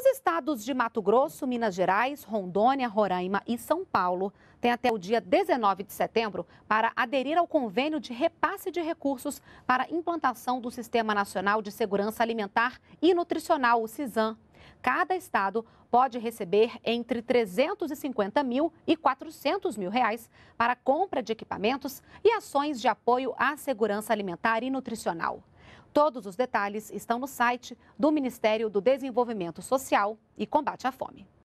Os estados de Mato Grosso, Minas Gerais, Rondônia, Roraima e São Paulo têm até o dia 19 de setembro para aderir ao convênio de repasse de recursos para implantação do Sistema Nacional de Segurança Alimentar e Nutricional, o CISAM. Cada estado pode receber entre 350 mil e 400 mil reais para compra de equipamentos e ações de apoio à segurança alimentar e nutricional. Todos os detalhes estão no site do Ministério do Desenvolvimento Social e Combate à Fome.